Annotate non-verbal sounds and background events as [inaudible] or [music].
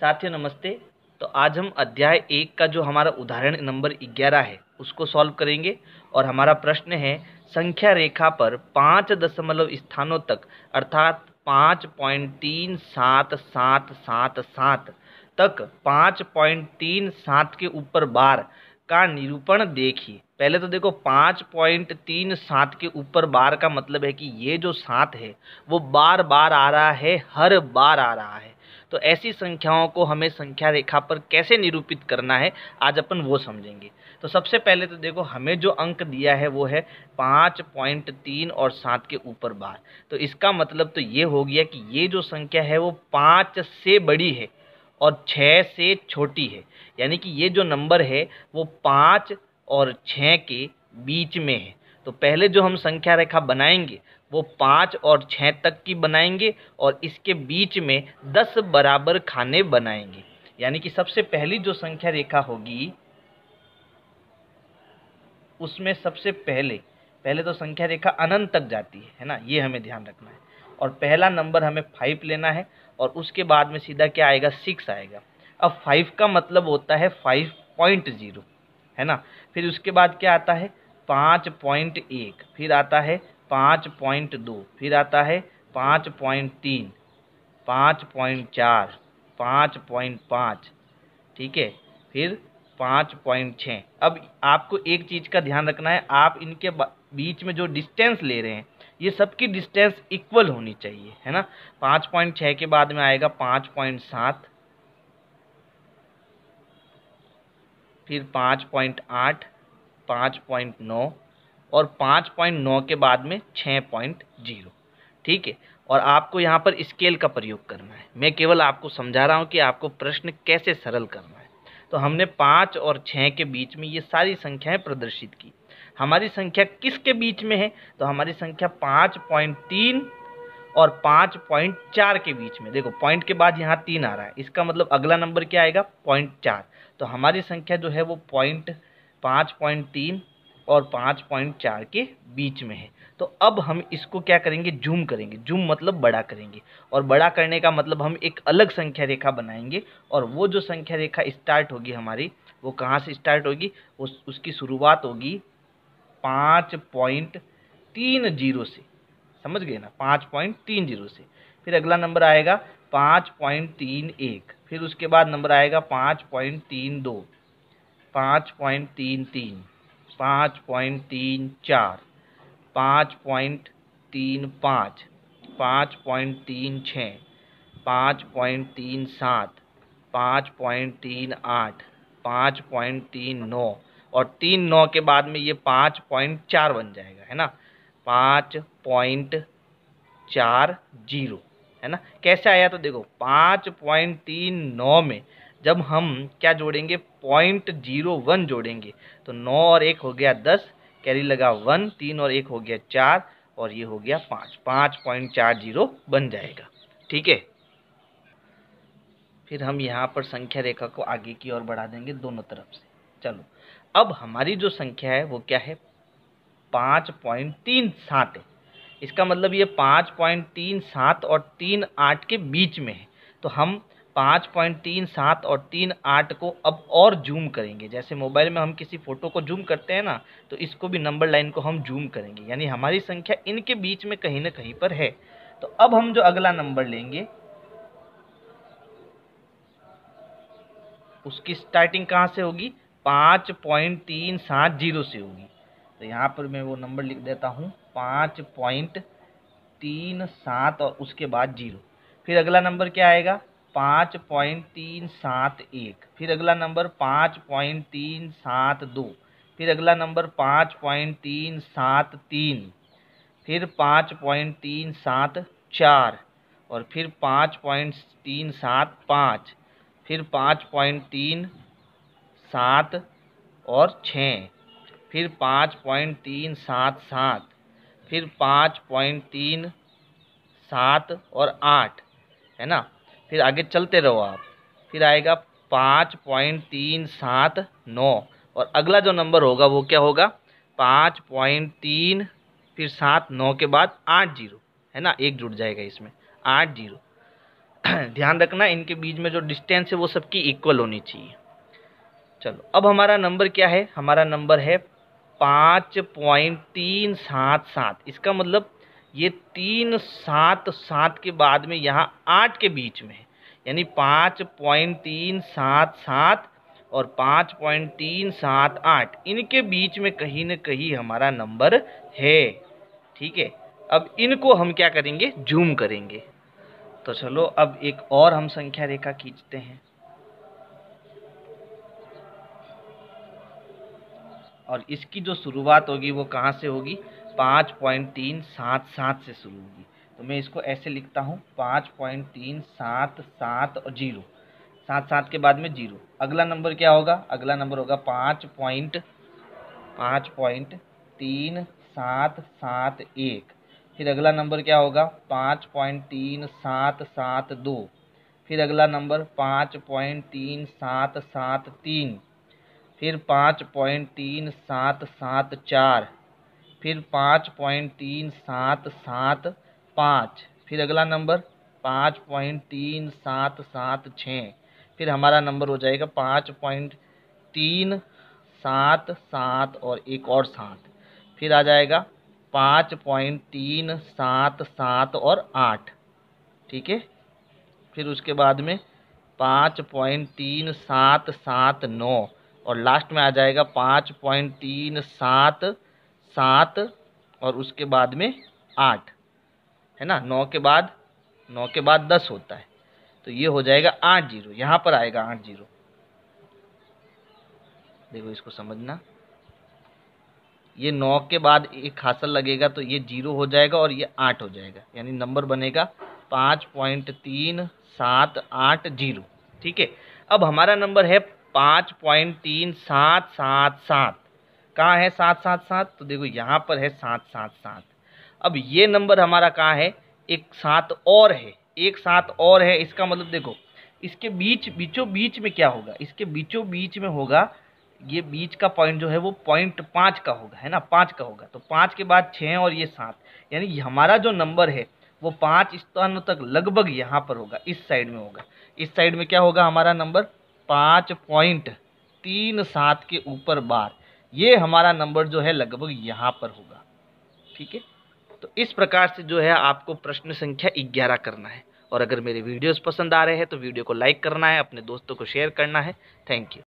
साथियों नमस्ते तो आज हम अध्याय एक का जो हमारा उदाहरण नंबर ग्यारह है उसको सॉल्व करेंगे और हमारा प्रश्न है संख्या रेखा पर पाँच दशमलव स्थानों तक अर्थात पाँच पॉइंट तीन सात सात सात सात तक पाँच पॉइंट तीन सात के ऊपर बार का निरूपण देखिए पहले तो देखो पाँच पॉइंट तीन सात के ऊपर बार का मतलब है कि ये जो सात है वो बार बार आ रहा है हर बार आ रहा है तो ऐसी संख्याओं को हमें संख्या रेखा पर कैसे निरूपित करना है आज अपन वो समझेंगे तो सबसे पहले तो देखो हमें जो अंक दिया है वो है पाँच पॉइंट तीन और सात के ऊपर बार तो इसका मतलब तो ये हो गया कि ये जो संख्या है वो पाँच से बड़ी है और छः से छोटी है यानी कि ये जो नंबर है वो पाँच और छः के बीच में है तो पहले जो हम संख्या रेखा बनाएंगे वो पाँच और छः तक की बनाएंगे और इसके बीच में दस बराबर खाने बनाएंगे यानी कि सबसे पहली जो संख्या रेखा होगी उसमें सबसे पहले पहले तो संख्या रेखा अनंत तक जाती है है ना ये हमें ध्यान रखना है और पहला नंबर हमें फाइव लेना है और उसके बाद में सीधा क्या आएगा सिक्स आएगा अब फाइव का मतलब होता है फाइव पॉइंट जीरो है ना फिर उसके बाद क्या आता है पाँच पॉइंट एक फिर आता है पाँच पॉइंट दो फिर आता है पाँच पॉइंट तीन पाँच पॉइंट चार पाँच पॉइंट पाँच ठीक है फिर पाँच पॉइंट छः अब आपको एक चीज़ का ध्यान रखना है आप इनके बीच में जो डिस्टेंस ले रहे हैं ये सबकी डिस्टेंस इक्वल होनी चाहिए है ना पाँच पॉइंट छः के बाद में आएगा पाँच पॉइंट सात फिर पाँच पॉइंट आठ पाँच पॉइंट नौ और पाँच पॉइंट नौ के बाद में छः पॉइंट जीरो ठीक है और आपको यहाँ पर स्केल का प्रयोग करना है मैं केवल आपको समझा रहा हूँ कि आपको प्रश्न कैसे सरल करना है तो हमने पाँच और छः के बीच में ये सारी संख्याएं प्रदर्शित की हमारी संख्या किसके बीच में है तो हमारी संख्या पाँच पॉइंट तीन और पाँच पॉइंट चार के बीच में देखो पॉइंट के बाद यहाँ तीन आ रहा है इसका मतलब अगला नंबर क्या आएगा पॉइंट चार तो हमारी संख्या जो है वो पॉइंट पाँच पॉइंट तीन और पाँच पॉइंट चार के बीच में है तो अब हम इसको क्या करेंगे जूम करेंगे जूम मतलब बड़ा करेंगे और बड़ा करने का मतलब हम एक अलग संख्या रेखा बनाएंगे और वो जो संख्या रेखा स्टार्ट होगी हमारी वो कहाँ से स्टार्ट होगी उस उसकी शुरुआत होगी पाँच पॉइंट तीन जीरो से समझ गए ना पाँच पॉइंट तीन जीरो से फिर अगला नंबर आएगा पाँच पॉइंट तीन एक फिर उसके बाद नंबर आएगा पाँच पॉइंट तीन दो पाँच पॉइंट तीन तीन पाँच पॉइंट तीन चार पाँच पॉइंट तीन पाँच पाँच पॉइंट तीन छः पाँच पॉइंट तीन सात पाँच पॉइंट तीन आठ पाँच पॉइंट तीन नौ और तीन नौ के बाद में ये पाँच पॉइंट चार बन जाएगा है ना पाँच पॉइंट चार जीरो है ना कैसे आया तो देखो पाँच पॉइंट तीन नौ में जब हम क्या जोड़ेंगे पॉइंट जीरो वन जोड़ेंगे तो नौ और एक हो गया दस कैरी लगा वन तीन और एक हो गया चार और ये हो गया पाँच पाँच पॉइंट चार जीरो बन जाएगा ठीक है फिर हम यहाँ पर संख्या रेखा को आगे की ओर बढ़ा देंगे दोनों तरफ से चलो अब हमारी जो संख्या है वो क्या है पाँच पॉइंट तीन सात है इसका मतलब ये पाँच पॉइंट तीन सात और तीन आठ के बीच में है तो हम पाँच पॉइंट तीन सात और तीन आठ को अब और जूम करेंगे जैसे मोबाइल में हम किसी फ़ोटो को जूम करते हैं ना तो इसको भी नंबर लाइन को हम जूम करेंगे यानी हमारी संख्या इनके बीच में कहीं ना कहीं पर है तो अब हम जो अगला नंबर लेंगे उसकी स्टार्टिंग कहाँ से होगी पाँच पॉइंट तीन सात जीरो से होगी तो यहाँ पर मैं वो नंबर लिख देता हूँ पाँच पॉइंट तीन सात और उसके बाद जीरो फिर अगला नंबर क्या आएगा पाँच पॉइंट तीन सात एक फिर अगला नंबर पाँच पॉइंट तीन सात दो फिर अगला नंबर पाँच पॉइंट तीन सात तीन फिर पाँच पॉइंट तीन सात चार और फिर पाँच पॉइंट तीन सात पाँच फिर पाँच पॉइंट तीन सात और छः फिर पाँच पॉइंट तीन सात सात फिर पाँच पॉइंट तीन सात और आठ है ना फिर आगे चलते रहो आप फिर आएगा पाँच पॉइंट तीन सात नौ और अगला जो नंबर होगा वो क्या होगा पाँच पॉइंट तीन फिर सात नौ के बाद आठ जीरो है ना एक जुड़ जाएगा इसमें आठ जीरो [clears throat] ध्यान रखना इनके बीच में जो डिस्टेंस है वो सबकी इक्वल होनी चाहिए चलो अब हमारा नंबर क्या है हमारा नंबर है पाँच पॉइंट तीन सात सात इसका मतलब ये तीन सात सात के बाद में यहाँ आठ के बीच में है यानी पाँच पॉइंट तीन सात सात और पाँच पॉइंट तीन सात आठ इनके बीच में कहीं ना कहीं हमारा नंबर है ठीक है अब इनको हम क्या करेंगे जूम करेंगे तो चलो अब एक और हम संख्या रेखा खींचते हैं और इसकी जो शुरुआत होगी वो कहाँ से होगी पाँच पॉइंट तीन सात सात से शुरू होगी तो मैं इसको ऐसे लिखता हूँ पाँच पॉइंट तीन सात सात और जीरो सात सात के बाद में जीरो अगला नंबर क्या होगा अगला नंबर होगा पाँच पॉइंट पाँच पॉइंट तीन सात सात एक फिर अगला नंबर क्या होगा पाँच पॉइंट तीन सात सात दो फिर अगला नंबर पाँच पॉइंट तीन सात सात तीन फिर पाँच पॉइंट तीन सात सात चार फिर पाँच पॉइंट तीन सात सात पाँच फिर अगला नंबर पाँच पॉइंट तीन सात सात छः फिर हमारा नंबर हो जाएगा पाँच पॉइंट तीन सात सात और एक और सात फिर आ जाएगा पाँच पॉइंट तीन सात सात और आठ ठीक है फिर उसके बाद में पाँच पॉइंट तीन सात सात नौ और लास्ट में आ जाएगा पाँच पॉइंट तीन सात सात और उसके बाद में आठ है ना नौ के बाद नौ के बाद दस होता है तो ये हो जाएगा आठ जीरो यहाँ पर आएगा आठ जीरो देखो इसको समझना ये नौ के बाद एक हासिल लगेगा तो ये जीरो हो जाएगा और ये आठ हो जाएगा यानी नंबर बनेगा पाँच पॉइंट तीन सात आठ जीरो ठीक है अब हमारा नंबर है पाँच पॉइंट तीन सात सात सात कहाँ है सात सात सात तो देखो यहाँ पर है सात सात सात अब ये नंबर हमारा कहाँ है एक सात और है एक सात और है इसका मतलब देखो इसके बीच बीचों बीच में क्या होगा इसके बीचों बीच में होगा ये बीच का पॉइंट जो है वो पॉइंट पाँच का होगा है ना पाँच का होगा तो पाँच के बाद छः और ये सात यानी हमारा जो नंबर है वो पाँच स्थानों तक लगभग यहाँ पर होगा इस साइड में होगा इस साइड में क्या होगा हमारा नंबर पाँच पॉइंट तीन सात के ऊपर बार ये हमारा नंबर जो है लगभग यहाँ पर होगा ठीक है तो इस प्रकार से जो है आपको प्रश्न संख्या ग्यारह करना है और अगर मेरे वीडियोस पसंद आ रहे हैं तो वीडियो को लाइक करना है अपने दोस्तों को शेयर करना है थैंक यू